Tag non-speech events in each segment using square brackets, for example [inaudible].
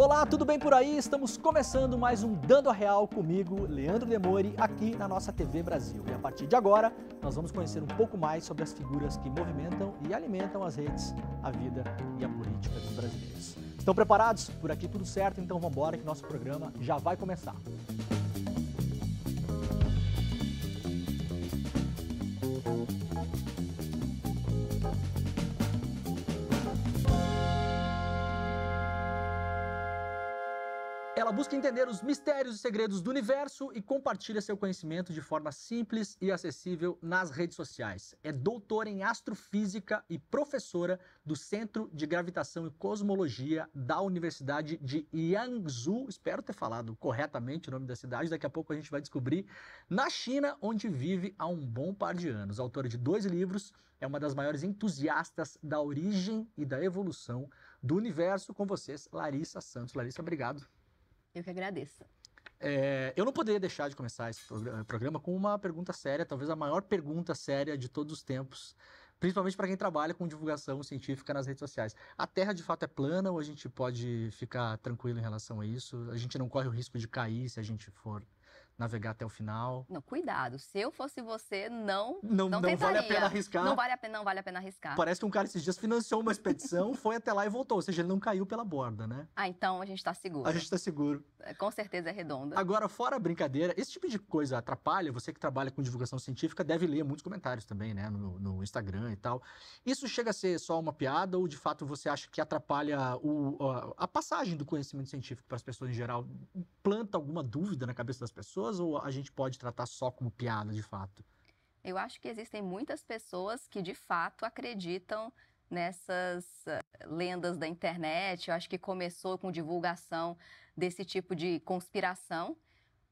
Olá, tudo bem por aí? Estamos começando mais um Dando a Real comigo, Leandro Demore, aqui na nossa TV Brasil. E a partir de agora, nós vamos conhecer um pouco mais sobre as figuras que movimentam e alimentam as redes, a vida e a política dos brasileiros. Estão preparados? Por aqui tudo certo, então vamos embora que nosso programa já vai começar. busca entender os mistérios e segredos do universo e compartilha seu conhecimento de forma simples e acessível nas redes sociais. É doutora em astrofísica e professora do Centro de Gravitação e Cosmologia da Universidade de Yangzhou. Espero ter falado corretamente o nome da cidade, daqui a pouco a gente vai descobrir. Na China, onde vive há um bom par de anos. Autora de dois livros, é uma das maiores entusiastas da origem e da evolução do universo. Com vocês, Larissa Santos. Larissa, obrigado. Eu que agradeço. É, eu não poderia deixar de começar esse eh, programa com uma pergunta séria, talvez a maior pergunta séria de todos os tempos, principalmente para quem trabalha com divulgação científica nas redes sociais. A Terra de fato é plana ou a gente pode ficar tranquilo em relação a isso? A gente não corre o risco de cair se a gente for navegar até o final. Não, cuidado. Se eu fosse você, não não, não, não vale a pena arriscar. Não vale a pena, não vale a pena arriscar. Parece que um cara esses dias financiou uma expedição, [laughs] foi até lá e voltou, ou seja, ele não caiu pela borda, né? Ah, então a gente está seguro. A gente está seguro. É, com certeza é redonda. Agora, fora a brincadeira, esse tipo de coisa atrapalha. Você que trabalha com divulgação científica deve ler muitos comentários também, né, no, no Instagram e tal. Isso chega a ser só uma piada ou de fato você acha que atrapalha o, a, a passagem do conhecimento científico para as pessoas em geral? Planta alguma dúvida na cabeça das pessoas? pessoas ou a gente pode tratar só como piada de fato? Eu acho que existem muitas pessoas que de fato acreditam nessas eh, lendas da internet. Eu acho que começou com divulgação desse tipo de conspiração.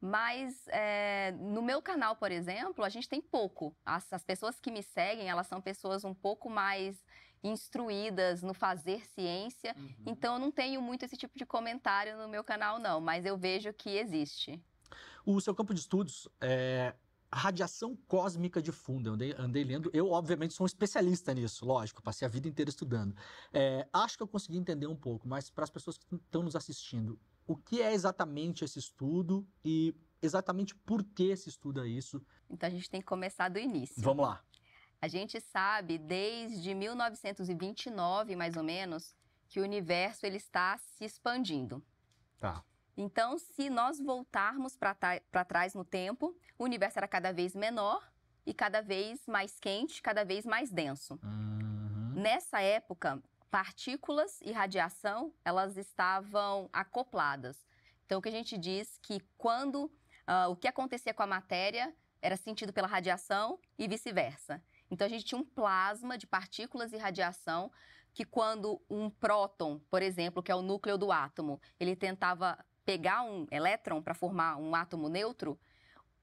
Mas é, no meu canal, por exemplo, a gente tem pouco. As, as, pessoas que me seguem, elas são pessoas um pouco mais instruídas no fazer ciência. Uhum. Então eu não tenho muito esse tipo de comentário no meu canal, não. Mas eu vejo que existe. O seu campo de estudos é radiação cósmica de fundo. Eu andei, andei lendo. Eu, obviamente, sou um especialista nisso, lógico, passei a vida inteira estudando. É, acho que eu consegui entender um pouco, mas para as pessoas que estão nos assistindo, o que é exatamente esse estudo e exatamente por que se estuda isso? Então a gente tem que começar do início. Vamos lá. A gente sabe desde 1929, mais ou menos, que o universo ele está se expandindo. Tá. Então, se nós voltarmos para trás no tempo, o universo era cada vez menor e cada vez mais quente, cada vez mais denso. Uhum. Nessa época, partículas e radiação elas estavam acopladas. Então, o que a gente diz que quando uh, o que acontecia com a matéria era sentido pela radiação e vice-versa. Então, a gente tinha um plasma de partículas e radiação que, quando um próton, por exemplo, que é o núcleo do átomo, ele tentava pegar um elétron para formar um átomo neutro,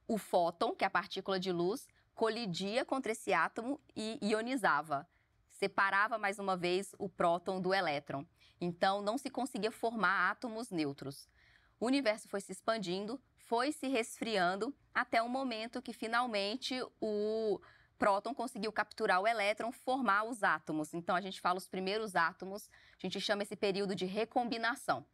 o fóton, que é a partícula de luz, colidia contra esse átomo e ionizava. Separava mais uma vez o próton do elétron. Então não se conseguia formar átomos neutros. O universo foi se expandindo, foi se resfriando, até o momento que finalmente o próton conseguiu capturar o elétron, formar os átomos. Então a gente fala os primeiros átomos, a gente chama esse período de recombinação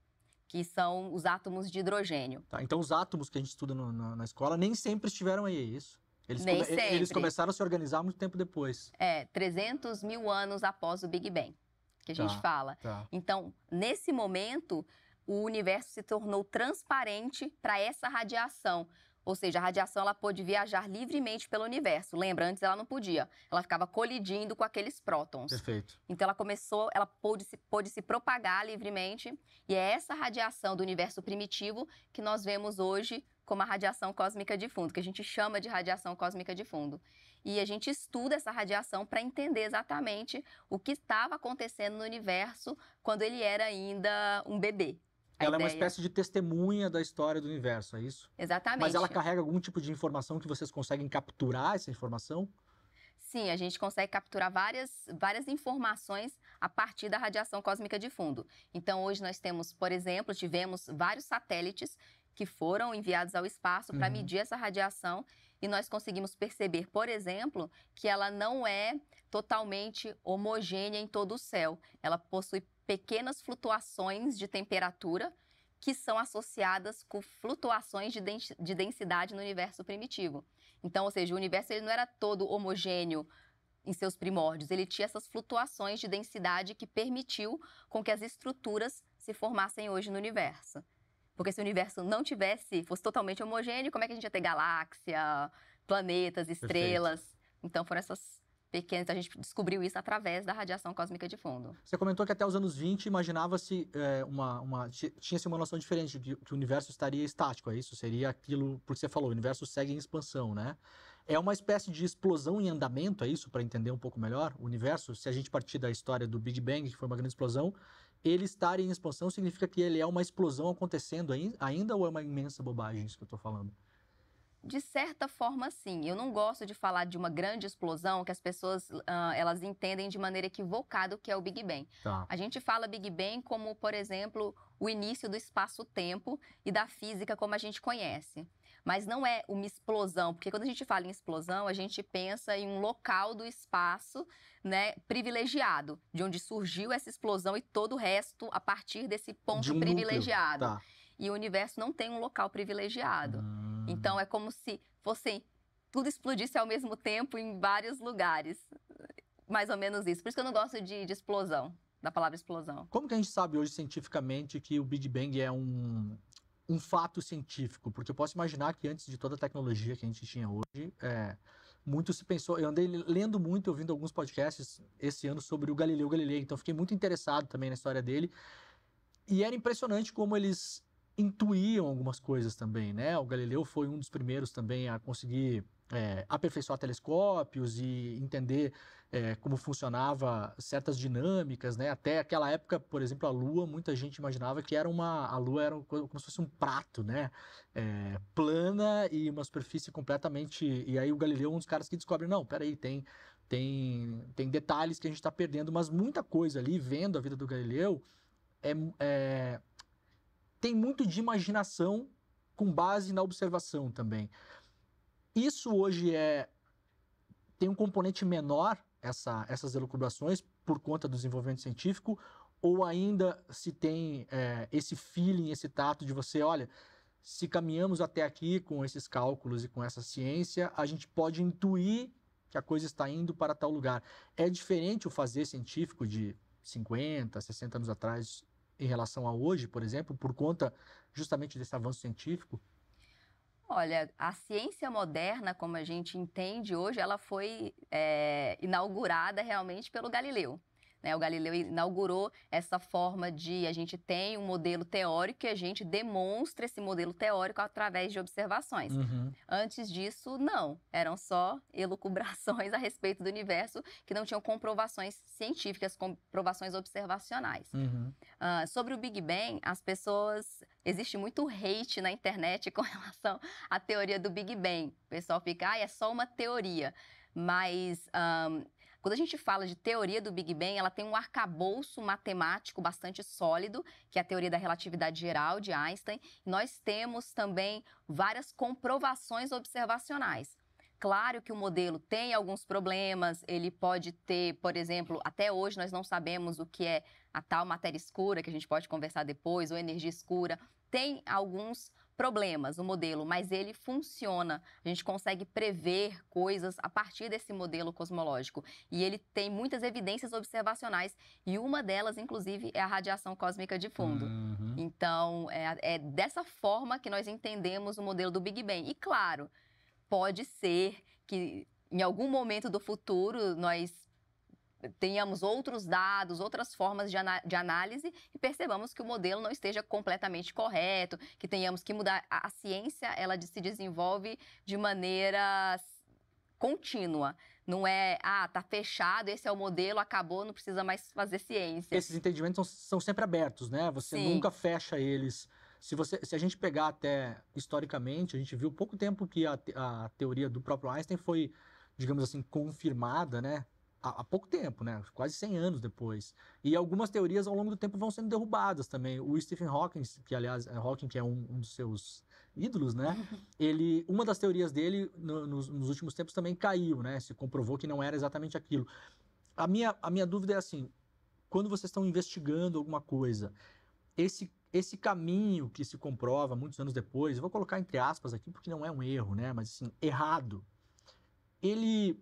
que são os átomos de hidrogênio. Tá, então, os átomos que a gente estuda no, no, na escola nem sempre estiveram aí, é isso? Eles, nem come, sempre. eles começaram a se organizar muito tempo depois. É, 300 mil anos após o Big Bang, que a tá, gente fala. Tá. Então, nesse momento, o universo se tornou transparente para essa radiação. Ou seja, a radiação ela pôde viajar livremente pelo universo. Lembra, antes ela não podia. Ela ficava colidindo com aqueles prótons. Perfeito. Então ela começou, ela pôde se, pôde se propagar livremente. E é essa radiação do universo primitivo que nós vemos hoje como a radiação cósmica de fundo, que a gente chama de radiação cósmica de fundo. E a gente estuda essa radiação para entender exatamente o que estava acontecendo no universo quando ele era ainda um bebê ela ideia. é uma espécie de testemunha da história do universo, é isso? Exatamente. Mas ela carrega algum tipo de informação que vocês conseguem capturar essa informação? Sim, a gente consegue capturar várias, várias informações a partir da radiação cósmica de fundo. Então, hoje nós temos, por exemplo, tivemos vários satélites que foram enviados ao espaço para uhum. medir essa radiação e nós conseguimos perceber, por exemplo, que ela não é totalmente homogênea em todo o céu. Ela possui pequenas flutuações de temperatura que são associadas com flutuações de densidade no universo primitivo. Então, ou seja, o universo ele não era todo homogêneo em seus primórdios, ele tinha essas flutuações de densidade que permitiu com que as estruturas se formassem hoje no universo. Porque se o universo não tivesse, fosse totalmente homogêneo, como é que a gente ia ter galáxia, planetas, estrelas? Perfeito. Então foram essas pequenas. A gente descobriu isso através da radiação cósmica de fundo. Você comentou que até os anos 20 imaginava-se é, uma, uma tinha-se uma noção diferente de que o universo estaria estático, é isso? Seria aquilo porque você falou, o universo segue em expansão, né? É uma espécie de explosão em andamento, é isso? Para entender um pouco melhor o universo, se a gente partir da história do Big Bang, que foi uma grande explosão, ele estar em expansão significa que ele é uma explosão acontecendo ainda ou é uma imensa bobagem isso que eu estou falando? de certa forma, sim. Eu não gosto de falar de uma grande explosão que as pessoas uh, elas entendem de maneira equivocada o que é o Big Bang. Tá. A gente fala Big Bang como, por exemplo, o início do espaço-tempo e da física como a gente conhece. Mas não é uma explosão, porque quando a gente fala em explosão, a gente pensa em um local do espaço né, privilegiado, de onde surgiu essa explosão e todo o resto a partir desse ponto de um privilegiado. Tá. E o universo não tem um local privilegiado. Hum. Então é como se fosse tudo explodisse ao mesmo tempo em vários lugares. Mais ou menos isso. Por isso que eu não gosto de, de explosão, da palavra explosão. Como que a gente sabe hoje cientificamente que o Big Bang é um, um fato científico, porque eu posso imaginar que antes de toda a tecnologia que a gente tinha hoje, é, muito se pensou. Eu andei lendo muito, ouvindo alguns podcasts esse ano sobre o Galileu Galilei, então fiquei muito interessado também na história dele. E era impressionante como eles intuíam algumas coisas também, né? O Galileu foi um dos primeiros também a conseguir é, aperfeiçoar telescópios e entender é, como funcionava certas dinâmicas, né? Até aquela época, por exemplo, a Lua, muita gente imaginava que era uma a Lua era como se fosse um prato, né? É, plana e uma superfície completamente. E aí o Galileu é um dos caras que descobre, não, peraí, tem tem tem detalhes que a gente está perdendo, mas muita coisa ali vendo a vida do Galileu é, é tem muito de imaginação com base na observação também. Isso hoje é tem um componente menor essa, essas elucubrações por conta do desenvolvimento científico ou ainda se tem é, esse feeling, esse tato de você, olha, se caminhamos até aqui com esses cálculos e com essa ciência, a gente pode intuir que a coisa está indo para tal lugar. É diferente o fazer científico de 50, 60 anos atrás em relação a hoje, por exemplo, por conta justamente desse avanço científico? Olha, a ciência moderna, como a gente entende hoje, ela foi é, inaugurada realmente pelo Galileu. Né? O Galileu inaugurou essa forma de a gente tem um modelo teórico e a gente demonstra esse modelo teórico através de observações. Uhum. Antes disso, não. Eram só elucubrações [laughs] a respeito do universo que não tinham comprovações científicas, comprovações observacionais. Uhum. Uh, sobre o Big Bang, as pessoas. Existe muito hate na internet [laughs] com relação à teoria do Big Bang. O pessoal fica, ah, é só uma teoria. Mas um, quando a gente fala de teoria do Big Bang, ela tem um arcabouço matemático bastante sólido, que é a teoria da relatividade geral de Einstein. Nós temos também várias comprovações observacionais. Claro que o modelo tem alguns problemas, ele pode ter, por exemplo, até hoje nós não sabemos o que é a tal matéria escura, que a gente pode conversar depois, ou energia escura. Tem alguns problemas o modelo, mas ele funciona. A gente consegue prever coisas a partir desse modelo cosmológico. E ele tem muitas evidências observacionais, e uma delas, inclusive, é a radiação cósmica de fundo. Uhum. Então, é, é dessa forma que nós entendemos o modelo do Big Bang. E claro, pode ser que em algum momento do futuro nós tenhamos outros dados, outras formas de, de, análise e percebamos que o modelo não esteja completamente correto, que tenhamos que mudar. A, a ciência, ela se desenvolve de maneira contínua. Não é, ah, tá fechado, esse é o modelo, acabou, não precisa mais fazer ciência. Esses entendimentos são, são sempre abertos, né? Você Sim. nunca fecha eles. Se, você, se a gente pegar até historicamente, a gente viu pouco tempo que a, a teoria do próprio Einstein foi, digamos assim, confirmada, né? há, pouco tempo, né? quase 100 anos depois. E algumas teorias ao longo do tempo vão sendo derrubadas também. O Stephen Hawking, que aliás, é, Hawking que é um, um dos seus ídolos, né? [laughs] Ele, uma das teorias dele no, nos, nos, últimos tempos também caiu, né? Se comprovou que não era exatamente aquilo. A minha, a minha dúvida é assim, quando vocês estão investigando alguma coisa, esse esse caminho que se comprova muitos anos depois, eu vou colocar entre aspas aqui porque não é um erro, né? Mas assim, errado. Ele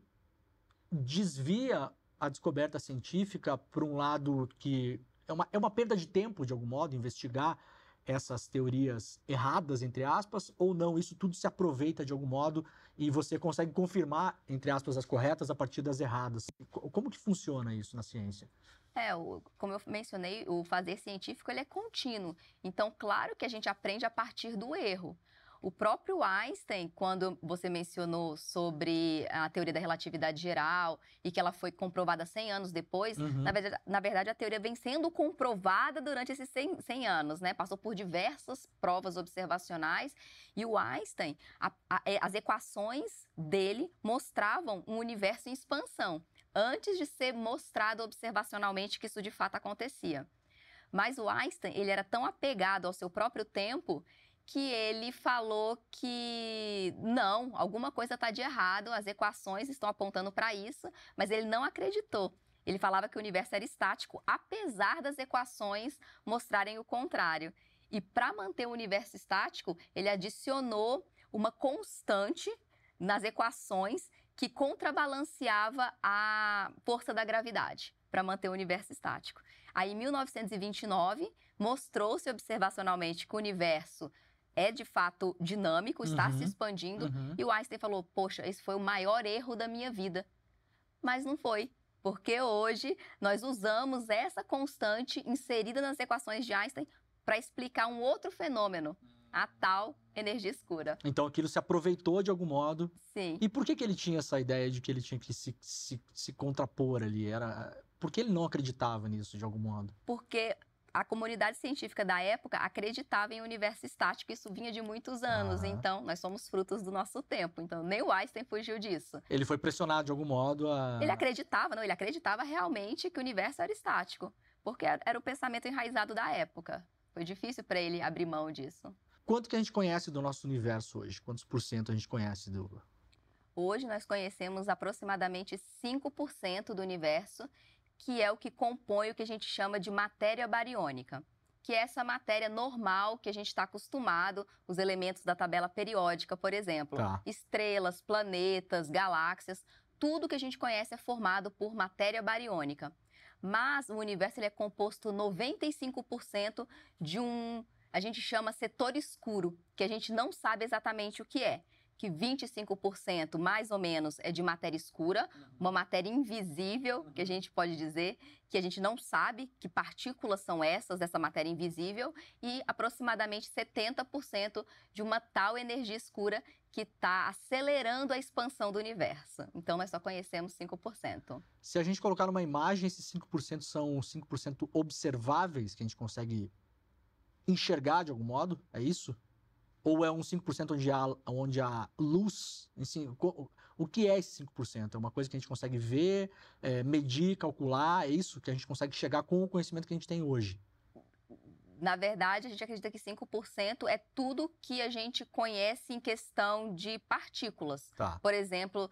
desvia a descoberta científica para um lado que é uma, é uma perda de tempo, de algum modo, investigar essas teorias erradas, entre aspas, ou não, isso tudo se aproveita de algum modo e você consegue confirmar, entre aspas, as corretas a partir das erradas. Como que funciona isso na ciência? É, o, como eu mencionei, o fazer científico ele é contínuo. Então, claro que a gente aprende a partir do erro. O próprio Einstein, quando você mencionou sobre a teoria da relatividade geral e que ela foi comprovada 100 anos depois, uhum. na, verdade, na, verdade, a teoria vem sendo comprovada durante esses 100, 100, anos, né? Passou por diversas provas observacionais e o Einstein, a, a, é, as equações dele mostravam um universo em expansão antes de ser mostrado observacionalmente que isso de fato acontecia. Mas o Einstein, ele era tão apegado ao seu próprio tempo que ele falou que não, alguma coisa está de errado, as equações estão apontando para isso, mas ele não acreditou. Ele falava que o universo era estático, apesar das equações mostrarem o contrário. E para manter o universo estático, ele adicionou uma constante nas equações que contrabalanceava a força da gravidade para manter o universo estático. Aí, em 1929, mostrou-se observacionalmente que o universo é de fato dinâmico, está uhum, se expandindo. Uhum. E o Einstein falou: Poxa, esse foi o maior erro da minha vida. Mas não foi, porque hoje nós usamos essa constante inserida nas equações de Einstein para explicar um outro fenômeno, a tal energia escura. Então aquilo se aproveitou de algum modo. Sim. E por que, que ele tinha essa ideia de que ele tinha que se, se, se contrapor ali? Era por que ele não acreditava nisso de algum modo? Porque a comunidade científica da época acreditava em universo estático, isso vinha de muitos anos, ah. então nós somos frutos do nosso tempo. Então nem o Einstein fugiu disso. Ele foi pressionado de algum modo a. Ele acreditava, não, ele acreditava realmente que o universo era estático, porque era o pensamento enraizado da época. Foi difícil para ele abrir mão disso. Quanto que a gente conhece do nosso universo hoje? Quantos por cento a gente conhece do, Hoje nós conhecemos aproximadamente 5% do universo que é o que compõe o que a gente chama de matéria bariônica, que é essa matéria normal que a gente está acostumado, os elementos da tabela periódica, por exemplo. Tá. Estrelas, planetas, galáxias, tudo que a gente conhece é formado por matéria bariônica. Mas o universo ele é composto 95% de um, a gente chama setor escuro, que a gente não sabe exatamente o que é que 25% mais ou menos é de matéria escura, uhum. uma matéria invisível, uhum. que a gente pode dizer, que a gente não sabe que partículas são essas dessa matéria invisível, e aproximadamente 70% de uma tal energia escura que está acelerando a expansão do universo. Então nós só conhecemos 5%. Se a gente colocar numa imagem, esses 5% são 5% observáveis, que a gente consegue enxergar de algum modo, é isso? Ou é um 5% onde há, onde há luz? Cinco, o que é esse 5%? É uma coisa que a gente consegue ver, é, medir, calcular, é isso que a gente consegue chegar com o conhecimento que a gente tem hoje? Na verdade, a gente acredita que 5% é tudo que a gente conhece em questão de partículas. Tá. Por exemplo, uh,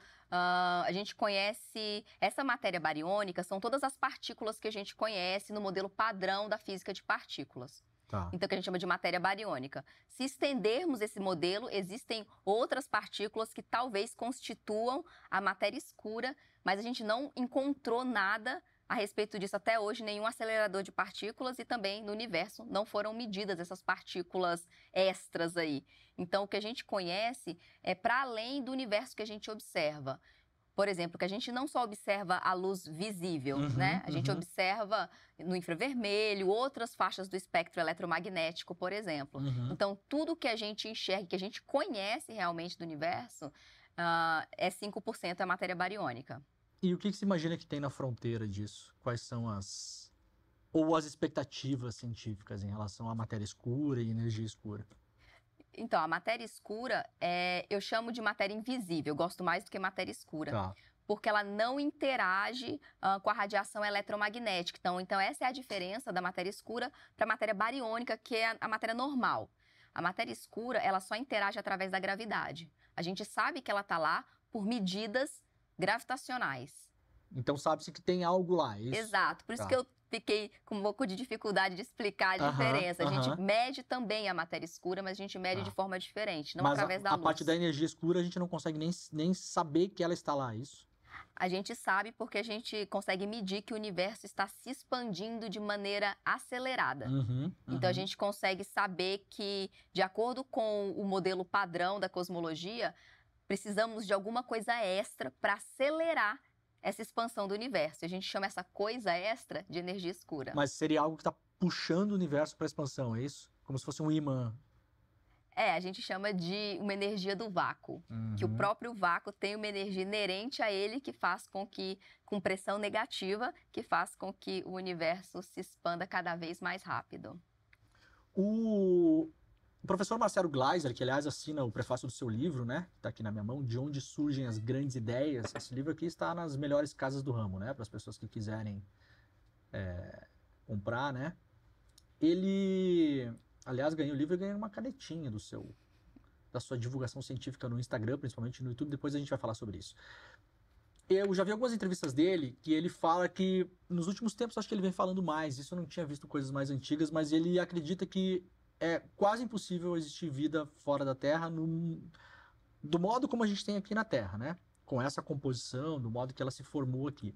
a gente conhece essa matéria bariônica, são todas as partículas que a gente conhece no modelo padrão da física de partículas. Tá. Então, que a gente chama de matéria bariônica. Se estendermos esse modelo, existem outras partículas que talvez constituam a matéria escura, mas a gente não encontrou nada a respeito disso até hoje, nenhum acelerador de partículas e também no universo não foram medidas essas partículas extras aí. Então, o que a gente conhece é para além do universo que a gente observa por exemplo, que a gente não só observa a luz visível, uhum, né? A gente uhum. observa no infravermelho, outras faixas do espectro eletromagnético, por exemplo. Uhum. Então, tudo que a gente enxerga, que a gente conhece realmente do universo, uh, é 5% a é matéria bariônica. E o que, que se imagina que tem na fronteira disso? Quais são as ou as expectativas científicas em relação à matéria escura e energia escura? Então, a matéria escura, é, eu chamo de matéria invisível. Eu gosto mais do que matéria escura. Tá. Porque ela não interage uh, com a radiação eletromagnética. Então, então, essa é a diferença da matéria escura para a matéria bariônica, que é a, a matéria normal. A matéria escura, ela só interage através da gravidade. A gente sabe que ela está lá por medidas gravitacionais. Então sabe-se que tem algo lá. É isso. Exato. Por isso tá. que eu fiquei com um pouco de dificuldade de explicar a uh -huh, diferença. A gente uh -huh. mede também a matéria escura, mas a gente mede ah. de forma diferente, não mas através a, da luz. A parte da energia escura a gente não consegue nem, nem saber que ela está lá, é isso? A gente sabe porque a gente consegue medir que o universo está se expandindo de maneira acelerada. Uhum, uhum. Então a gente consegue saber que, de acordo com o modelo padrão da cosmologia, precisamos de alguma coisa extra para acelerar essa expansão do universo. A gente chama essa coisa extra de energia escura. Mas seria algo que está puxando o universo para expansão, é isso? Como se fosse um imã. É, a gente chama de uma energia do vácuo, uhum. que o uhum. próprio vácuo tem uma energia inerente a ele que faz com que, com pressão negativa, que faz com que o universo se expanda cada vez mais rápido. O, o professor Marcelo Gleiser, que aliás assina o prefácio do seu livro, né, que está aqui na minha mão, De Onde Surgem as Grandes Ideias, esse livro aqui está nas melhores casas do ramo, né, para as pessoas que quiserem é, comprar, né. Ele, aliás, ganhou o livro e ganhou uma canetinha do seu, da sua divulgação científica no Instagram, principalmente no YouTube, depois a gente vai falar sobre isso. Eu já vi algumas entrevistas dele que ele fala que nos últimos tempos acho que ele vem falando mais, isso eu não tinha visto coisas mais antigas, mas ele acredita que é quase impossível existir vida fora da Terra no, do modo como a gente tem aqui na Terra, né? Com essa composição, do modo que ela se formou aqui.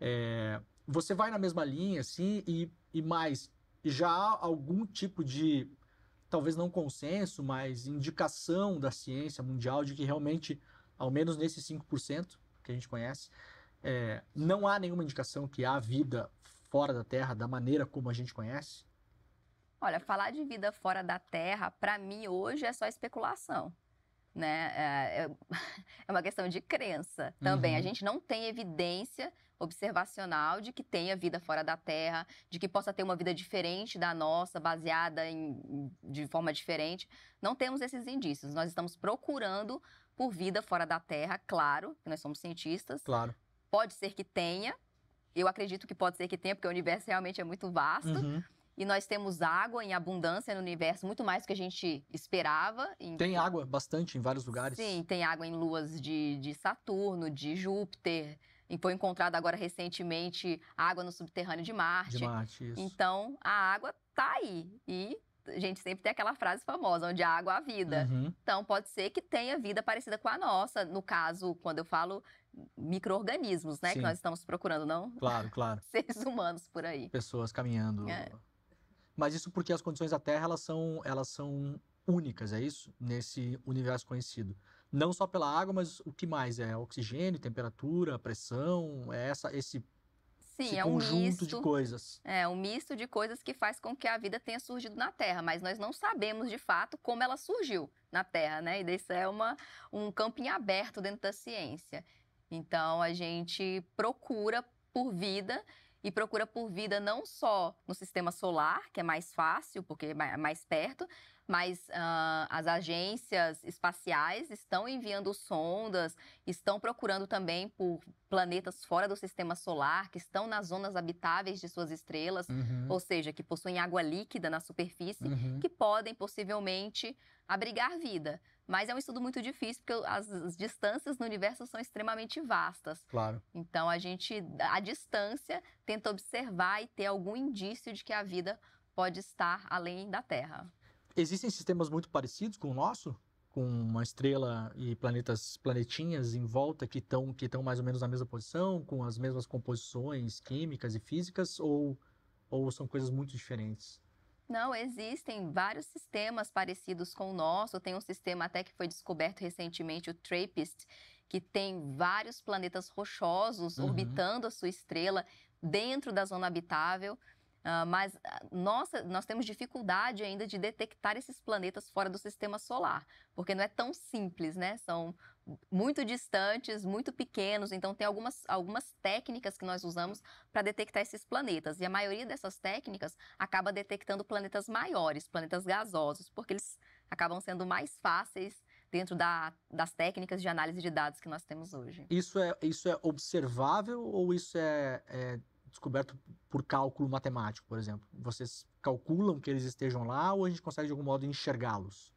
É, você vai na mesma linha, assim, e, e mais, já há algum tipo de, talvez não consenso, mas indicação da ciência mundial de que realmente, ao menos nesse 5% que a gente conhece, é, não há nenhuma indicação que há vida fora da Terra da maneira como a gente conhece. Olha, falar de vida fora da Terra, para mim hoje é só especulação. Né? É, [laughs] é uma questão de crença também. Uhum. A gente não tem evidência observacional de que tenha vida fora da Terra, de que possa ter uma vida diferente da nossa, baseada em, de forma diferente. Não temos esses indícios. Nós estamos procurando por vida fora da Terra, claro, que nós somos cientistas. Claro. Pode ser que tenha. Eu acredito que pode ser que tenha, porque o universo realmente é muito vasto. Uhum e nós temos água em abundância no universo, muito mais do que a gente esperava. Em... Tem água bastante em vários lugares. Sim, tem água em luas de, de Saturno, de Júpiter. E foi encontrada agora recentemente água no subterrâneo de Marte. De Marte, isso. Então, a água tá aí. E a gente sempre tem aquela frase famosa, onde a água há vida. Uhum. Então, pode ser que tenha vida parecida com a nossa. No caso, quando eu falo micro-organismos, né? Sim. Que nós estamos procurando, não? Claro, claro. [laughs] Seres humanos por aí. Pessoas caminhando. É. Mas isso porque as condições da Terra elas são, elas são únicas, é isso? Nesse universo conhecido. Não só pela água, mas o que mais? É oxigênio, temperatura, pressão, é essa, esse Sim, Esse é um misto, de coisas. É um misto de coisas que faz com que a vida tenha surgido na Terra, mas nós não sabemos de fato como ela surgiu na Terra, né? E isso é uma, um campinho aberto dentro da ciência. Então a gente procura por vida e procura por vida não só no sistema solar, que é mais fácil, porque é, é mais perto, mas uh, as agências espaciais estão enviando sondas, estão procurando também por planetas fora do sistema solar, que estão nas zonas habitáveis de suas estrelas, uhum. ou seja, que possuem água líquida na superfície, uhum. que podem possivelmente abrigar vida. Mas é um estudo muito difícil, porque as, distâncias no universo são extremamente vastas. Claro. Então, a gente, à distância, tenta observar e ter algum indício de que a vida pode estar além da Terra. Existem sistemas muito parecidos com o nosso? Com uma estrela e planetas, planetinhas em volta que estão que mais ou menos na mesma posição, com as mesmas composições químicas e físicas, ou, ou são coisas muito diferentes? Não, existem vários sistemas parecidos com o nosso. Tem um sistema até que foi descoberto recentemente, o TRAPPIST, que tem vários planetas rochosos uhum. orbitando a sua estrela dentro da zona habitável. Uh, mas ah, nossa, nós temos dificuldade ainda de detectar esses planetas fora do sistema solar, porque não é tão simples, né? São muito distantes, muito pequenos, então tem algumas, algumas técnicas que nós usamos para detectar esses planetas. E a maioria dessas técnicas acaba detectando planetas maiores, planetas gasosos, porque eles acabam sendo mais fáceis dentro da, das técnicas de análise de dados que nós temos hoje. Isso é, isso é observável ou isso é, é descoberto por cálculo matemático, por exemplo? Vocês calculam que eles estejam lá ou a gente consegue de algum modo enxergá-los?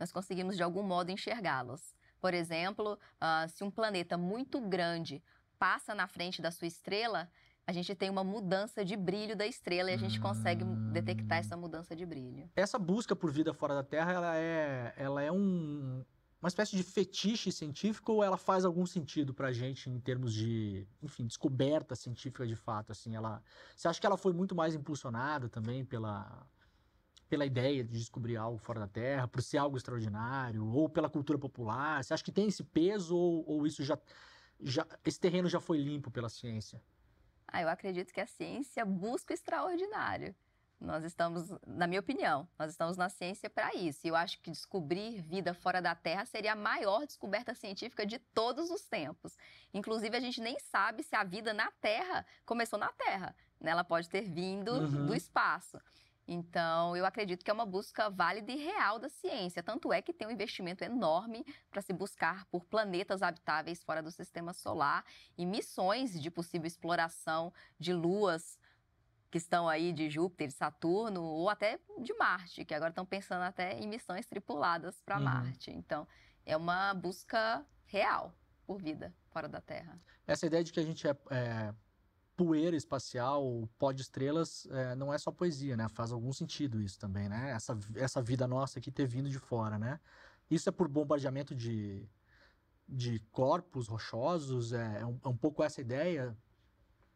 Nós conseguimos de algum modo enxergá-los. Por exemplo, uh, se um planeta muito grande passa na frente da sua estrela, a gente tem uma mudança de brilho da estrela e a gente consegue detectar essa mudança de brilho. Essa busca por vida fora da Terra, ela é, ela é um, uma espécie de fetiche científico ou ela faz algum sentido para a gente em termos de, enfim, descoberta científica de fato, assim, ela... Você acha que ela foi muito mais impulsionada também pela, pela ideia de descobrir algo fora da Terra, por ser algo extraordinário, ou pela cultura popular? Você acha que tem esse peso ou, ou isso já, já. Esse terreno já foi limpo pela ciência? Ah, eu acredito que a ciência busca o extraordinário. Nós estamos, na minha opinião, nós estamos na ciência para isso. E eu acho que descobrir vida fora da Terra seria a maior descoberta científica de todos os tempos. Inclusive, a gente nem sabe se a vida na Terra começou na Terra. Né? Ela pode ter vindo uhum. do espaço. Então, eu acredito que é uma busca válida e real da ciência. Tanto é que tem um investimento enorme para se buscar por planetas habitáveis fora do sistema solar e missões de possível exploração de luas que estão aí de Júpiter, Saturno ou até de Marte, que agora estão pensando até em missões tripuladas para uhum. Marte. Então, é uma busca real por vida fora da Terra. Essa ideia de que a gente é, é poeira espacial, pó de estrelas, é, não é só poesia, né? Faz algum sentido isso também, né? Essa, essa vida nossa aqui ter vindo de fora, né? Isso é por bombardeamento de, de corpos rochosos, é, é um, é um pouco essa ideia.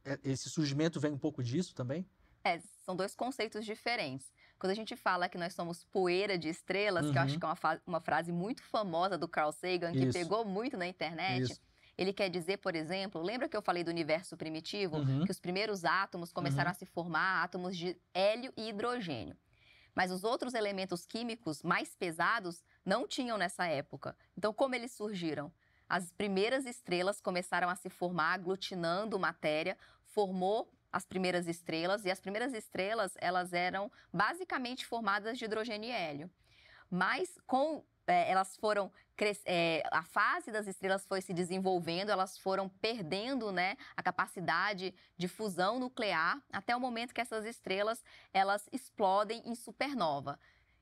É, esse surgimento vem um pouco disso também? É, são dois conceitos diferentes. Quando a gente fala que nós somos poeira de estrelas, uhum. que eu acho uhum. que é uma, uma frase muito famosa do Carl Sagan, que Isso. pegou muito na internet, Isso. Ele quer dizer, por exemplo, lembra que eu falei do universo primitivo? Uhum. Que os primeiros átomos começaram uhum. a se formar, átomos de hélio e hidrogênio. Mas os outros elementos químicos mais pesados não tinham nessa época. Então, como eles surgiram? As primeiras estrelas começaram a se formar, aglutinando matéria, formou as primeiras estrelas, e as primeiras estrelas, elas eram basicamente formadas de hidrogênio e hélio. Mas com é, elas foram é, a fase das estrelas foi se desenvolvendo, elas foram perdendo né, a capacidade de fusão nuclear até o momento que essas estrelas elas explodem em supernova.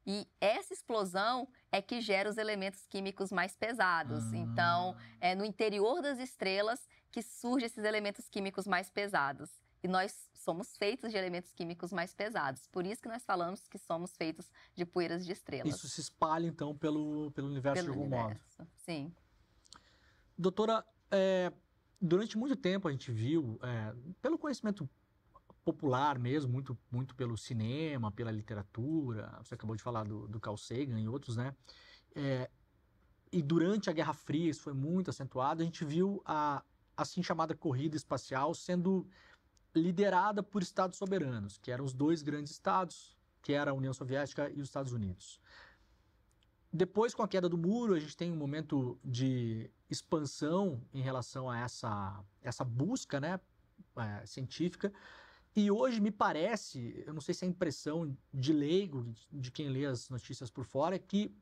E essa explosão é que gera os elementos químicos mais pesados. Ah. Então, é no interior das estrelas que surgem esses elementos químicos mais pesados. E nós somos feitos de elementos químicos mais pesados. Por isso que nós falamos que somos feitos de poeiras de estrelas. Isso se espalha, então, pelo, pelo universo pelo de algum universo. modo. Sim. Doutora, é, durante muito tempo a gente viu, é, pelo conhecimento popular mesmo, muito, muito pelo cinema, pela literatura, você acabou de falar do, do Carl Sagan e outros, né? É, e durante a Guerra Fria isso foi muito acentuado, a gente viu a assim chamada corrida espacial sendo liderada por estados soberanos, que eram os dois grandes estados, que era a União Soviética e os Estados Unidos. Depois, com a queda do muro, a gente tem um momento de expansão em relação a essa, essa busca né, é, científica. E hoje me parece, eu não sei se é impressão de leigo, de quem lê as notícias por fora, é que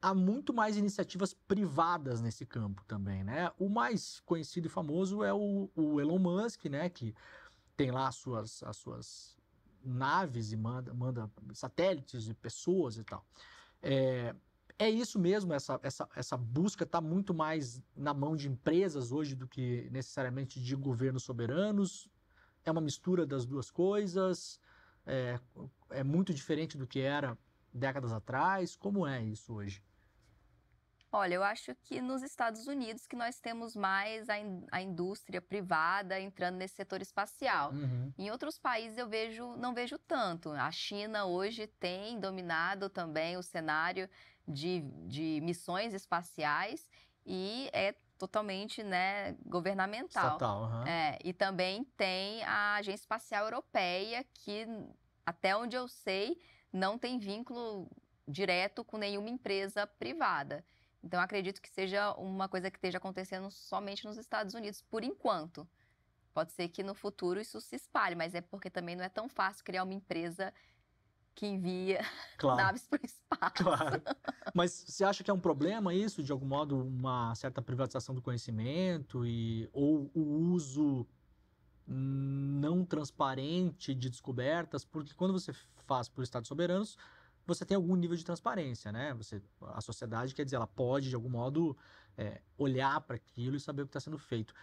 há muito mais iniciativas privadas nesse campo também, né? O mais conhecido e famoso é o, o Elon Musk, né? Que tem lá as suas, as suas naves e manda, manda satélites e pessoas e tal. É, é isso mesmo, essa, essa, essa busca está muito mais na mão de empresas hoje do que necessariamente de governos soberanos. É uma mistura das duas coisas, é, é muito diferente do que era décadas atrás. Como é isso hoje? Olha, eu acho que nos Estados Unidos que nós temos mais a, in a indústria privada entrando nesse setor espacial. Uhum. Em outros países eu vejo, não vejo tanto. A China hoje tem dominado também o cenário de, de missões espaciais e é totalmente né, governamental. Total, uhum. é, e também tem a Agência Espacial Europeia que, até onde eu sei, não tem vínculo direto com nenhuma empresa privada. Então acredito que seja uma coisa que esteja acontecendo somente nos Estados Unidos, por enquanto. Pode ser que no futuro isso se espalhe, mas é porque também não é tão fácil criar uma empresa que envia [laughs] claro. naves para o espaço. Claro. [laughs] Mas você acha que é um problema isso, de algum modo, uma certa privatização do conhecimento e ou o uso não transparente de descobertas? Porque quando você faz por Estados soberanos, você tem algum nível de transparência, né? Você, a sociedade, quer dizer, ela pode, de algum modo, é, olhar para aquilo e saber o que está sendo feito.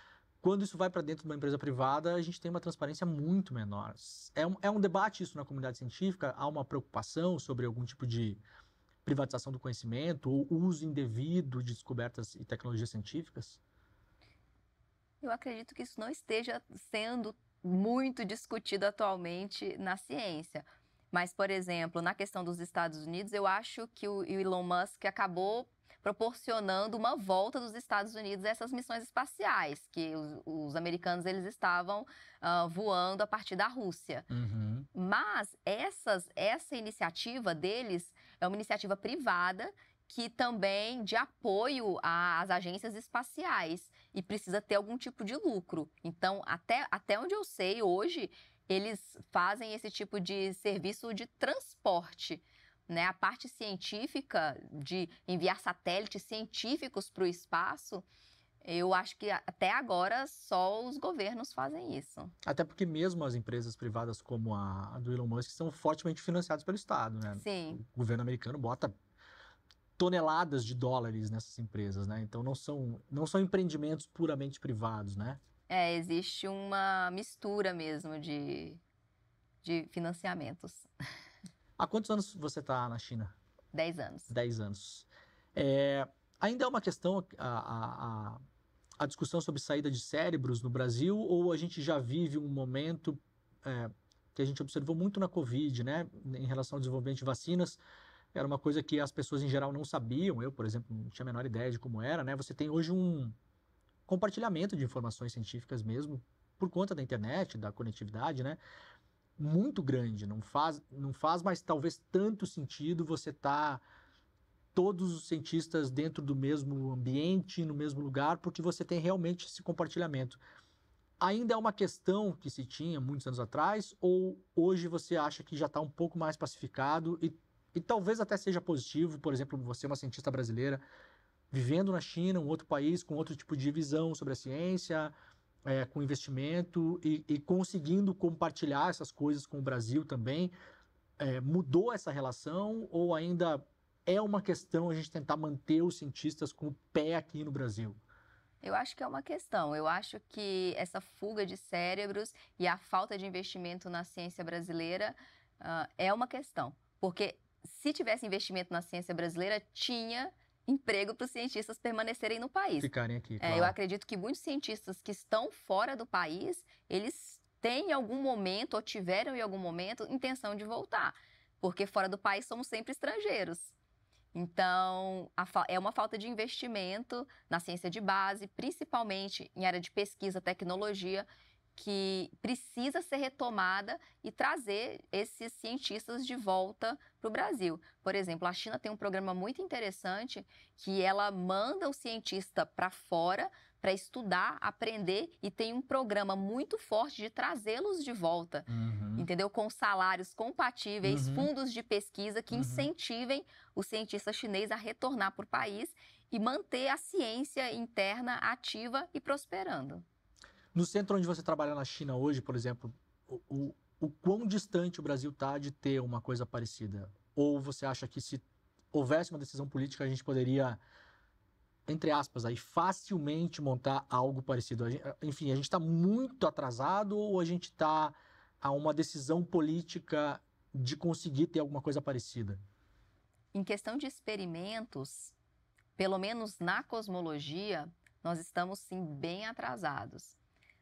Quando isso vai para dentro de uma empresa privada, a gente tem uma transparência muito menor. É um, é um debate isso na comunidade científica, há uma preocupação sobre algum tipo de privatização do conhecimento ou uso indevido de descobertas e tecnologias científicas? Eu acredito que isso não esteja sendo muito discutido atualmente na ciência. Mas, por exemplo, na questão dos Estados Unidos, eu acho que o Elon Musk acabou proporcionando uma volta dos Estados Unidos a essas missões espaciais, que os, os americanos eles estavam uh, voando a partir da Rússia. Uhum. Mas essas, essa iniciativa deles é uma iniciativa privada que também de apoio às agências espaciais e precisa ter algum tipo de lucro. Então, até, até onde eu sei hoje, eles fazem esse tipo de serviço de transporte. Né, a parte científica de enviar satélites científicos para o espaço, eu acho que até agora só os governos fazem isso. Até porque mesmo as empresas privadas como a do Elon Musk são fortemente financiadas pelo Estado, né? Sim. O governo americano bota toneladas de dólares nessas empresas, né? Então não são, não são empreendimentos puramente privados, né? É, existe uma mistura mesmo de, de financiamentos. Há quantos anos você está na China? Dez anos. Dez anos. É, ainda é uma questão a, a, a, discussão sobre saída de cérebros no Brasil ou a gente já vive um momento é, que a gente observou muito na Covid, né, em relação ao desenvolvimento de vacinas? Era uma coisa que as pessoas em geral não sabiam. Eu, por exemplo, não tinha a menor ideia de como era, né? Você tem hoje um, compartilhamento de informações científicas mesmo, por conta da internet, da conectividade, né? Muito grande, não faz, não faz mais talvez tanto sentido você estar tá todos os cientistas dentro do mesmo ambiente, no mesmo lugar, porque você tem realmente esse compartilhamento. Ainda é uma questão que se tinha muitos anos atrás, ou hoje você acha que já está um pouco mais pacificado e, e talvez até seja positivo, por exemplo, você é uma cientista brasileira vivendo na China, um outro país com outro tipo de visão sobre a ciência, é, com investimento e, e, conseguindo compartilhar essas coisas com o Brasil também. É, mudou essa relação ou ainda é uma questão a gente tentar manter os cientistas com o pé aqui no Brasil? Eu acho que é uma questão. Eu acho que essa fuga de cérebros e a falta de investimento na ciência brasileira uh, é uma questão. Porque se tivesse investimento na ciência brasileira, tinha emprego para os cientistas permanecerem no país. Ficarem aqui, claro. É, eu acredito que muitos cientistas que estão fora do país, eles têm em algum momento, ou tiveram em algum momento, intenção de voltar. Porque fora do país somos sempre estrangeiros. Então, é uma falta de investimento na ciência de base, principalmente em área de pesquisa, tecnologia que precisa ser retomada e trazer esses cientistas de volta para o Brasil. Por exemplo, a China tem um programa muito interessante que ela manda o cientista para fora para estudar, aprender e tem um programa muito forte de trazê-los de volta, uhum. entendeu? Com salários compatíveis, uhum. fundos de pesquisa que uhum. incentivem o cientista chinês a retornar para o país e manter a ciência interna ativa e prosperando. No centro onde você trabalha na China hoje, por exemplo, o, o, o quão distante o Brasil está de ter uma coisa parecida? Ou você acha que se houvesse uma decisão política, a gente poderia, entre aspas, aí, facilmente montar algo parecido? A gente, enfim, a gente está muito atrasado ou a gente está a uma decisão política de conseguir ter alguma coisa parecida? Em questão de experimentos, pelo menos na cosmologia, nós estamos sim bem atrasados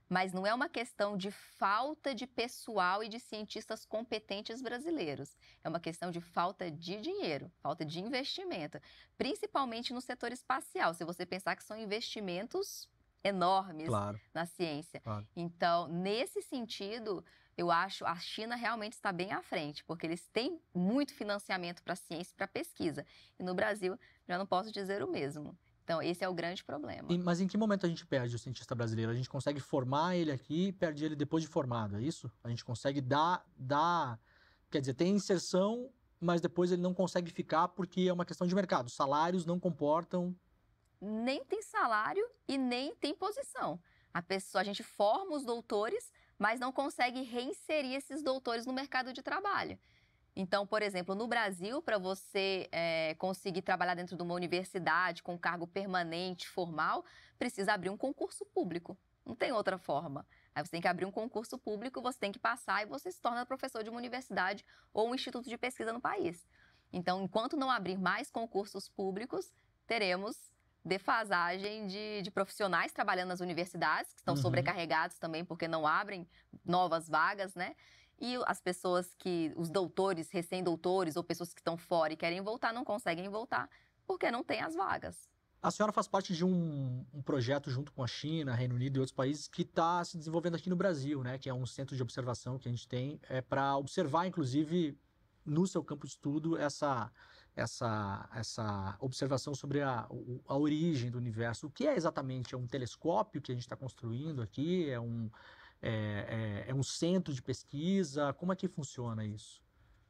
mas não é uma questão de falta de pessoal e de cientistas competentes brasileiros. É uma questão de falta de dinheiro, falta de investimento, principalmente no setor espacial. Se você pensar que são investimentos enormes claro. na ciência. Claro. Então, nesse sentido, eu acho a China realmente está bem à frente, porque eles têm muito financiamento para ciência, para pesquisa. E no Brasil, já não posso dizer o mesmo. Então, esse é o grande problema. E, mas em que momento a gente perde o cientista brasileiro? A gente consegue formar ele aqui e perde ele depois de formado, é isso? A gente consegue dar, dar. Quer dizer, tem inserção, mas depois ele não consegue ficar porque é uma questão de mercado. Salários não comportam. Nem tem salário e nem tem posição. A pessoa, a gente forma os doutores, mas não consegue reinserir esses doutores no mercado de trabalho. Então, por exemplo, no Brasil, para você é, conseguir trabalhar dentro de uma universidade com um cargo permanente, formal, precisa abrir um concurso público. Não tem outra forma. Aí você tem que abrir um concurso público, você tem que passar e você se torna professor de uma universidade ou um instituto de pesquisa no país. Então, enquanto não abrir mais concursos públicos, teremos defasagem de, de profissionais trabalhando nas universidades, que estão uhum. sobrecarregados também porque não abrem novas vagas, né? E as pessoas que, os doutores, recém-doutores ou pessoas que estão fora e querem voltar, não conseguem voltar porque não tem as vagas. A senhora faz parte de um, um projeto junto com a China, Reino Unido e outros países que está se desenvolvendo aqui no Brasil, né? Que é um centro de observação que a gente tem é para observar, inclusive, no seu campo de estudo essa, essa, essa observação sobre a, a origem do universo. O que é exatamente? É um telescópio que a gente está construindo aqui? É um, é, é, é um centro de pesquisa? Como é que funciona isso?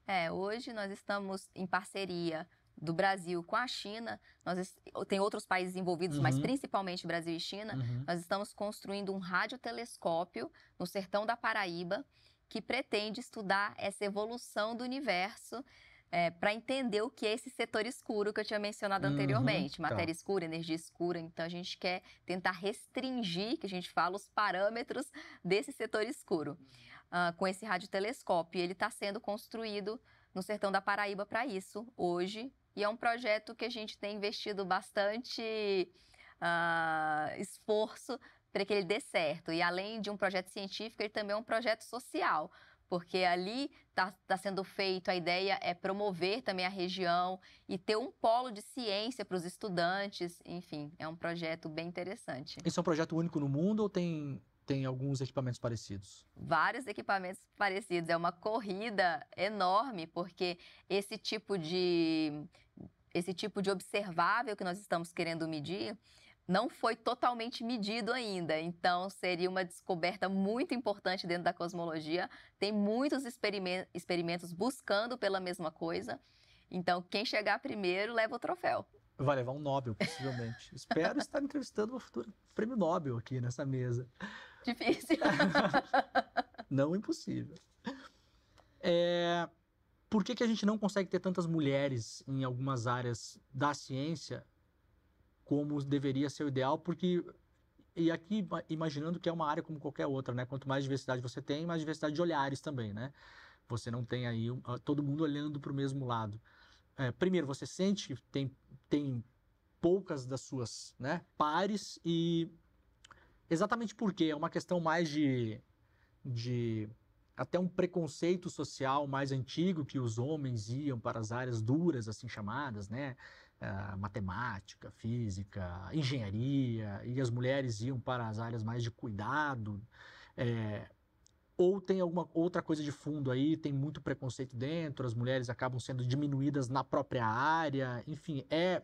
É, hoje nós estamos em parceria do Brasil com a China, nós tem outros países envolvidos, uhum. mas principalmente Brasil e China, uhum. nós estamos construindo um radiotelescópio no sertão da Paraíba que pretende estudar essa evolução do universo é, para entender o que é esse setor escuro que eu tinha mencionado uhum, anteriormente, tá. matéria escura, energia escura. Então a gente quer tentar restringir, que a gente fala, os parâmetros desse setor escuro uh, com esse radiotelescópio. ele está sendo construído no sertão da Paraíba para isso hoje. E é um projeto que a gente tem investido bastante uh, esforço para que ele dê certo. E além de um projeto científico, ele também é um projeto social porque ali está tá sendo feito, a ideia é promover também a região e ter um polo de ciência para os estudantes, enfim, é um projeto bem interessante. Esse é um projeto único no mundo ou tem tem alguns equipamentos parecidos? Vários equipamentos parecidos. É uma corrida enorme, porque esse tipo de esse tipo de observável que nós estamos querendo medir, não foi totalmente medido ainda. Então, seria uma descoberta muito importante dentro da cosmologia. Tem muitos experimentos buscando pela mesma coisa. Então, quem chegar primeiro leva o troféu. Vai levar um Nobel, possivelmente. [laughs] Espero estar entrevistando uma futura prêmio Nobel aqui nessa mesa. Difícil. [laughs] não impossível. É... Por que, que a gente não consegue ter tantas mulheres em algumas áreas da ciência como deveria ser o ideal, porque e aqui imaginando que é uma área como qualquer outra, né? Quanto mais diversidade você tem, mais diversidade de olhares também, né? Você não tem aí uh, todo mundo olhando para o mesmo lado. É, primeiro, você sente que tem, tem poucas das suas né, pares e exatamente porque é uma questão mais de, de até um preconceito social mais antigo que os homens iam para as áreas duras, assim chamadas, né? É, matemática, física, engenharia, e as mulheres iam para as áreas mais de cuidado. É, ou tem alguma outra coisa de fundo aí, tem muito preconceito dentro, as mulheres acabam sendo diminuídas na própria área, enfim, é,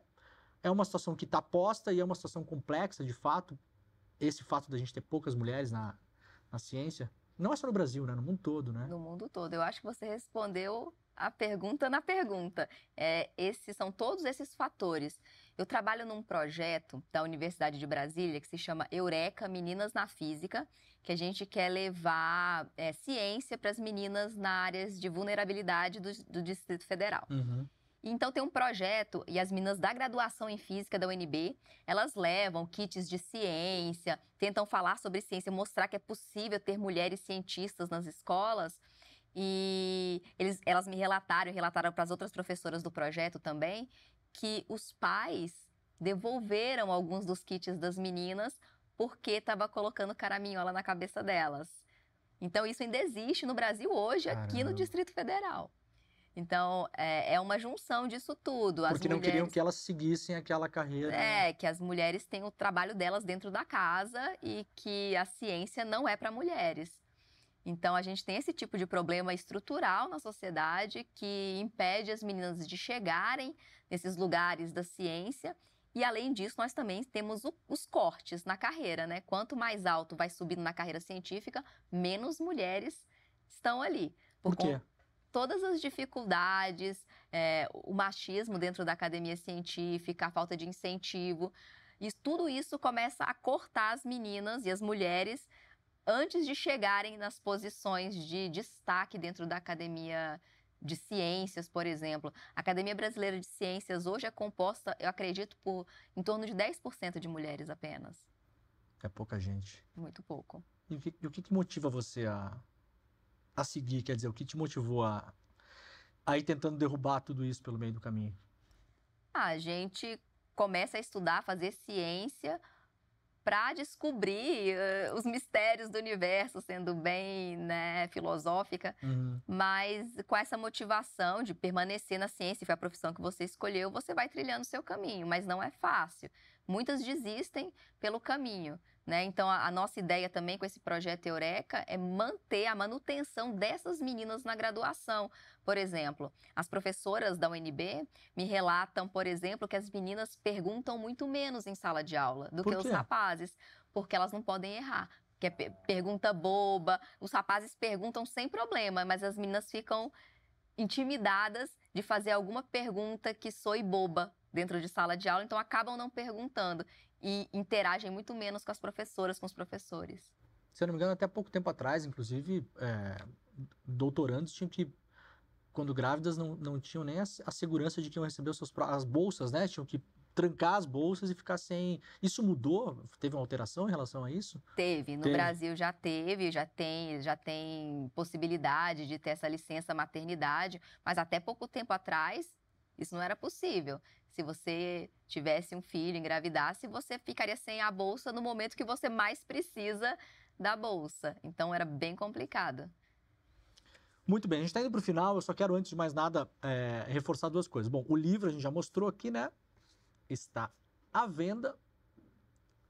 é uma situação que está posta e é uma situação complexa de fato. Esse fato da gente ter poucas mulheres na, na ciência, não é só no Brasil, né? No mundo todo, né? No mundo todo. Eu acho que você respondeu a pergunta na pergunta. É, esses são todos esses fatores. Eu trabalho num projeto da Universidade de Brasília que se chama Eureka Meninas na Física, que a gente quer levar é, ciência para as meninas na áreas de vulnerabilidade do, do Distrito Federal. Uhum. Então tem um projeto e as meninas da graduação em física da UNB, elas levam kits de ciência, tentam falar sobre ciência, mostrar que é possível ter mulheres cientistas nas escolas. E eles, elas me relataram, relataram para as outras professoras do projeto também, que os pais devolveram alguns dos kits das meninas porque estava colocando caraminhola na cabeça delas. Então isso ainda existe no Brasil hoje, Caramba. aqui no Distrito Federal. Então, é, é, uma junção disso tudo. As Porque não mulheres... queriam que elas seguissem aquela carreira. Né? É, que as mulheres têm o trabalho delas dentro da casa e que a ciência não é para mulheres. Então a gente tem esse tipo de problema estrutural na sociedade que impede as meninas de chegarem nesses lugares da ciência. E além disso, nós também temos o, os cortes na carreira, né? Quanto mais alto vai subindo na carreira científica, menos mulheres estão ali. Por, por quê? Todas as dificuldades, é, o machismo dentro da academia científica, a falta de incentivo. E tudo isso começa a cortar as meninas e as mulheres antes de chegarem nas posições de destaque dentro da academia de ciências, por exemplo. A Academia Brasileira de Ciências hoje é composta, eu acredito, por em torno de 10% de mulheres apenas. É pouca gente. Muito pouco. E o que, o que, motiva você a, a seguir? Quer dizer, o que te motivou a, a ir tentando derrubar tudo isso pelo meio do caminho? Ah, a gente começa a estudar, fazer ciência para descobrir uh, os mistérios do universo, sendo bem né, filosófica, uhum. mas com essa motivação de permanecer na ciência, foi a profissão que você escolheu, você vai trilhando o seu caminho, mas não é fácil. Muitas desistem pelo caminho, né? Então a, a nossa ideia também com esse projeto Eureka é manter a manutenção dessas meninas na graduação. Por exemplo, as professoras da UNB me relatam, por exemplo, que as meninas perguntam muito menos em sala de aula do que os rapazes, porque elas não podem errar, que é pergunta boba. Os rapazes perguntam sem problema, mas as meninas ficam intimidadas de fazer alguma pergunta que soe boba dentro de sala de aula, então acabam não perguntando e interagem muito menos com as professoras, com os professores. Se eu não me engano, até pouco tempo atrás, inclusive, é, doutorandos tinham que quando grávidas não, não tinham nem a, a, segurança de que iam receber os seus, as bolsas, né? Tinham que trancar as bolsas e ficar sem. Isso mudou? Teve uma alteração em relação a isso? Teve. No teve. Brasil já teve, já tem, já tem possibilidade de ter essa licença maternidade, mas até pouco tempo atrás isso não era possível. Se você tivesse um filho, engravidasse, você ficaria sem a bolsa no momento que você mais precisa da bolsa. Então era bem complicado. Muito bem, a gente está indo para o final. Eu só quero, antes de mais nada, é, reforçar duas coisas. Bom, o livro a gente já mostrou aqui, né? está à venda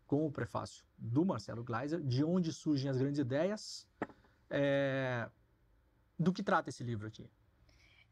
com o prefácio do Marcelo Gleiser, de onde surgem as grandes ideias. É... Do que trata esse livro aqui?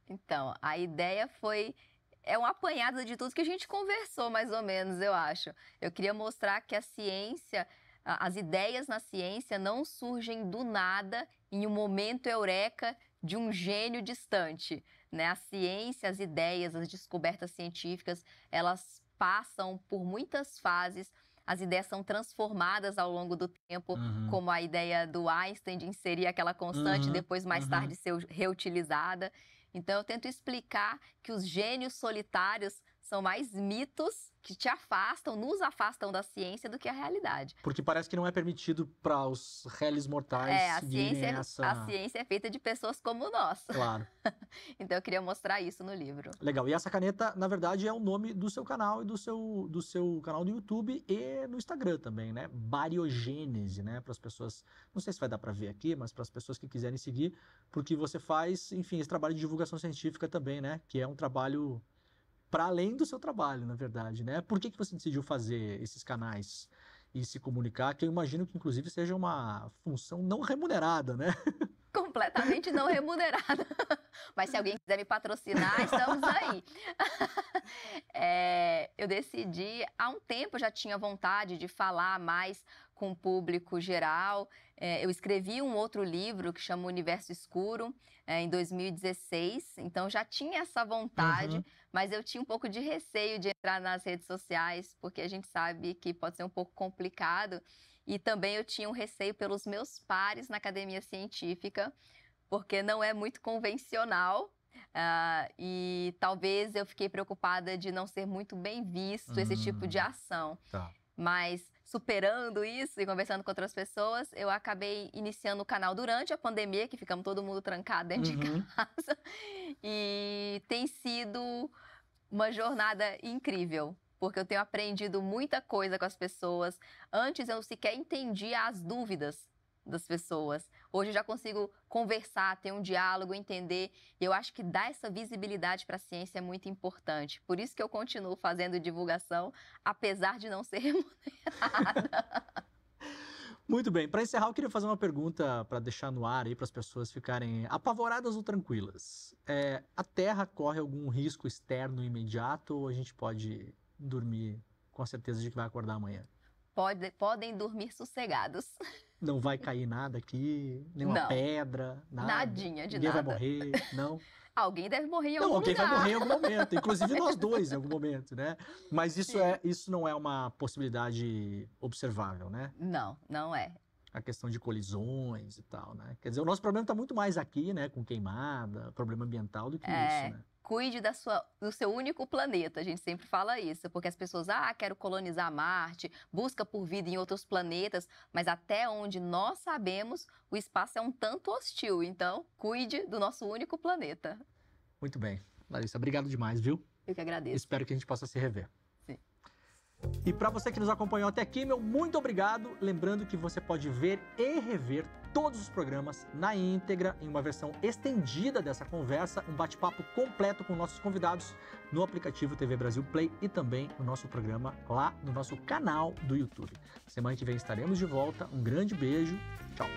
Então, a ideia foi é um apanhado de tudo que a gente conversou, mais ou menos, eu acho. Eu queria mostrar que a ciência, as ideias na ciência não surgem do nada em um momento eureka de um gênio distante. Né? A ciência, as ideias, as descobertas científicas, elas passam por muitas fases, as ideias são transformadas ao longo do tempo, uhum. como a ideia do Einstein de inserir aquela constante uhum. depois mais uhum. tarde ser reutilizada. Então eu tento explicar que os gênios solitários são mais mitos que te afastam, nos afastam da ciência do que a realidade. Porque parece que não é permitido para os réis mortais é, a ciência, é- essa... a ciência é feita de pessoas como nós. Claro. [laughs] então eu queria mostrar isso no livro. Legal. E essa caneta, na verdade, é o nome do seu canal e do seu, do seu canal do YouTube e no Instagram também, né? Bariogênese, né? Para as pessoas, não sei se vai dar para ver aqui, mas para as pessoas que quiserem seguir, porque você faz, enfim, esse trabalho de divulgação científica também, né? Que é um trabalho para além do seu trabalho, na verdade, né? Por que, que você decidiu fazer esses canais e se comunicar? Que eu imagino que, inclusive, seja uma função não remunerada, né? [laughs] Completamente não remunerada. [laughs] Mas se alguém quiser me patrocinar, estamos aí. [laughs] é, eu decidi, há um tempo já tinha vontade de falar mais com o público geral. É, eu escrevi um outro livro que chama Universo Escuro, é, em 2016, então já tinha essa vontade, uhum. mas eu tinha um pouco de receio de entrar nas redes sociais, porque a gente sabe que pode ser um pouco complicado. E também eu tinha um receio pelos meus pares na academia científica, porque não é muito convencional. Uh, e talvez eu fiquei preocupada de não ser muito bem visto esse tipo de hum. ação. Tá. Mas superando isso e conversando com outras pessoas, eu acabei iniciando o canal durante a pandemia, que ficamos todo mundo trancado dentro uhum. de casa. [laughs] E tem sido uma jornada incrível porque eu tenho aprendido muita coisa com as pessoas. Antes eu sequer entendia as dúvidas das pessoas. Hoje eu já consigo conversar, ter um diálogo, entender. E eu acho que dar essa visibilidade para a ciência é muito importante. Por isso que eu continuo fazendo divulgação, apesar de não ser [laughs] remunerada. Muito bem. Para encerrar, eu queria fazer uma pergunta para deixar no ar aí para as pessoas ficarem apavoradas ou tranquilas. É, a Terra corre algum risco externo imediato ou a gente pode dormir com a certeza de que vai acordar amanhã? Pode, podem dormir sossegados. [laughs] Não vai cair nada aqui, nenhuma não. pedra, nada. Nadinha de Ninguém nada. Ninguém vai morrer, não. [laughs] alguém deve morrer em algum não, alguém lugar. vai morrer em algum [laughs] momento, inclusive nós dois em algum momento, né? Mas isso, é, isso não é uma possibilidade observável, né? Não, não é a questão de colisões e tal, né? Quer dizer, o nosso problema está muito mais aqui, né? Com queimada, problema ambiental do que é, isso, né? cuide da sua, do seu único planeta. A gente sempre fala isso, porque as pessoas, ah, quero colonizar Marte, busca por vida em outros planetas, mas até onde nós sabemos, o espaço é um tanto hostil. Então, cuide do nosso único planeta. Muito bem. Larissa, obrigado demais, viu? Eu que agradeço. Espero que a gente possa se rever. E para você que nos acompanhou até aqui, meu muito obrigado. Lembrando que você pode ver e rever todos os programas na íntegra, em uma versão estendida dessa conversa, um bate-papo completo com nossos convidados no aplicativo TV Brasil Play e também no nosso programa lá no nosso canal do YouTube. Semana que vem estaremos de volta. Um grande beijo. Tchau.